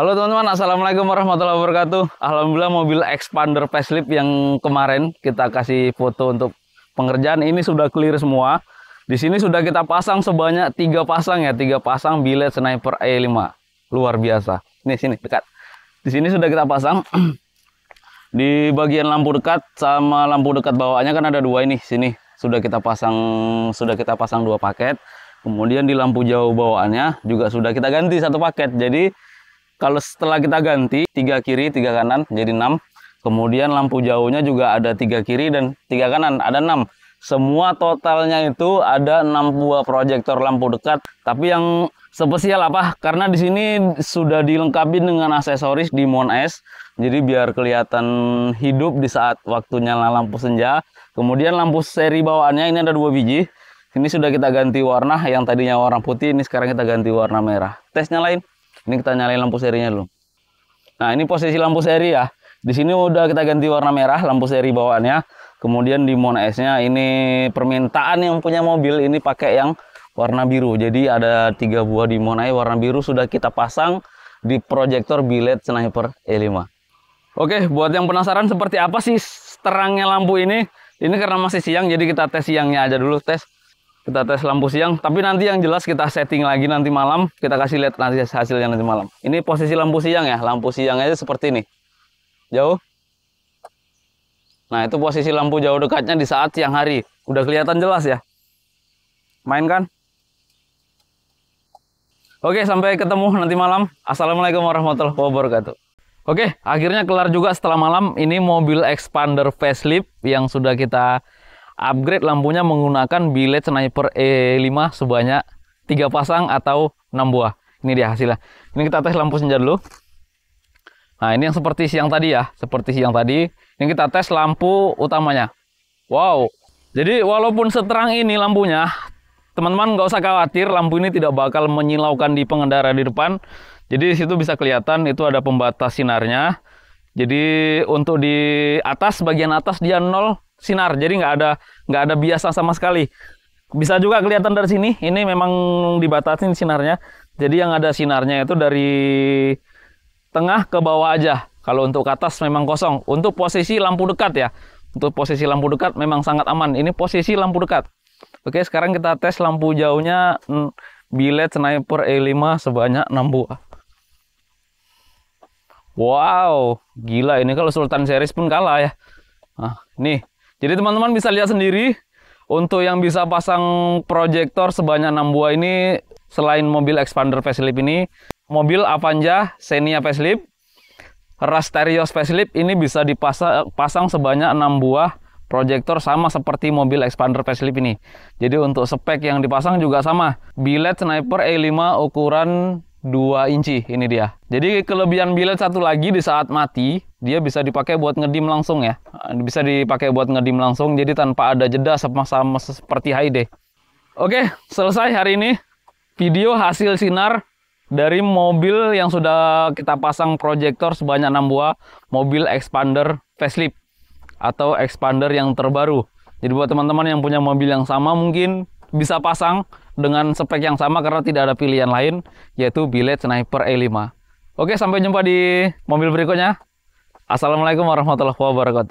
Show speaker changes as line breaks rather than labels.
Halo teman-teman, Assalamualaikum warahmatullahi wabarakatuh. Alhamdulillah mobil Expander facelift yang kemarin kita kasih foto untuk pengerjaan ini sudah clear semua. Di sini sudah kita pasang sebanyak tiga pasang ya, tiga pasang bilet sniper E5. Luar biasa. Ini sini dekat. Di sini sudah kita pasang. Di bagian lampu dekat sama lampu dekat bawahnya kan ada dua ini. Sini sudah kita pasang sudah kita pasang dua paket. Kemudian di lampu jauh bawaannya juga sudah kita ganti satu paket. Jadi kalau setelah kita ganti tiga kiri, tiga kanan jadi enam. Kemudian lampu jauhnya juga ada tiga kiri dan tiga kanan ada enam. Semua totalnya itu ada enam buah proyektor lampu dekat. Tapi yang spesial apa? Karena di sini sudah dilengkapi dengan aksesoris di Mon S. Jadi biar kelihatan hidup di saat waktu nyala lampu senja. Kemudian lampu seri bawaannya ini ada dua biji. Ini sudah kita ganti warna yang tadinya warna putih ini sekarang kita ganti warna merah. Tesnya lain ini kita nyalain lampu serinya dulu nah ini posisi lampu seri ya di sini udah kita ganti warna merah lampu seri bawaannya kemudian di Mona S nya ini permintaan yang punya mobil ini pakai yang warna biru jadi ada tiga buah di Mona E warna biru sudah kita pasang di proyektor bilet sniper E5 Oke, buat yang penasaran seperti apa sih terangnya lampu ini, ini karena masih siang, jadi kita tes siangnya aja dulu, tes kita tes lampu siang tapi nanti yang jelas kita setting lagi nanti malam kita kasih lihat nanti hasilnya nanti malam ini posisi lampu siang ya lampu siang aja seperti ini jauh nah itu posisi lampu jauh dekatnya di saat siang hari udah kelihatan jelas ya main kan Oke sampai ketemu nanti malam Assalamualaikum warahmatullahi wabarakatuh Oke akhirnya kelar juga setelah malam ini mobil expander facelift yang sudah kita upgrade lampunya menggunakan billet sniper E5 sebanyak 3 pasang atau 6 buah. Ini dia hasilnya. Ini kita tes lampu senja dulu. Nah, ini yang seperti siang tadi ya, seperti siang tadi. Ini kita tes lampu utamanya. Wow. Jadi walaupun seterang ini lampunya, teman-teman nggak usah khawatir, lampu ini tidak bakal menyilaukan di pengendara di depan. Jadi di situ bisa kelihatan itu ada pembatas sinarnya. Jadi untuk di atas bagian atas dia nol sinar jadi nggak ada nggak ada biasa sama sekali bisa juga kelihatan dari sini ini memang dibatasi sinarnya jadi yang ada sinarnya itu dari tengah ke bawah aja kalau untuk atas memang kosong untuk posisi lampu dekat ya untuk posisi lampu dekat memang sangat aman ini posisi lampu dekat oke sekarang kita tes lampu jauhnya hmm, bilet sniper E5 sebanyak 6 buah Wow, gila ini kalau Sultan Series pun kalah ya. Nah, nih jadi teman-teman bisa lihat sendiri untuk yang bisa pasang proyektor sebanyak 6 buah ini selain mobil expander facelift ini, mobil Avanza Xenia facelift, Rasterios facelift ini bisa dipasang pasang sebanyak 6 buah proyektor sama seperti mobil expander facelift ini. Jadi untuk spek yang dipasang juga sama. billet sniper E5 ukuran 2 inci ini dia. Jadi kelebihan billet satu lagi di saat mati dia bisa dipakai buat ngedim langsung ya. Eh, bisa dipakai buat ngedim langsung jadi tanpa ada jeda sama sama seperti Haide. Oke, selesai hari ini video hasil sinar dari mobil yang sudah kita pasang proyektor sebanyak 6 buah, mobil expander facelift atau expander yang terbaru. Jadi buat teman-teman yang punya mobil yang sama mungkin bisa pasang dengan spek yang sama karena tidak ada pilihan lain yaitu billet sniper E5. Oke, sampai jumpa di mobil berikutnya. Assalamualaikum warahmatullahi wabarakatuh.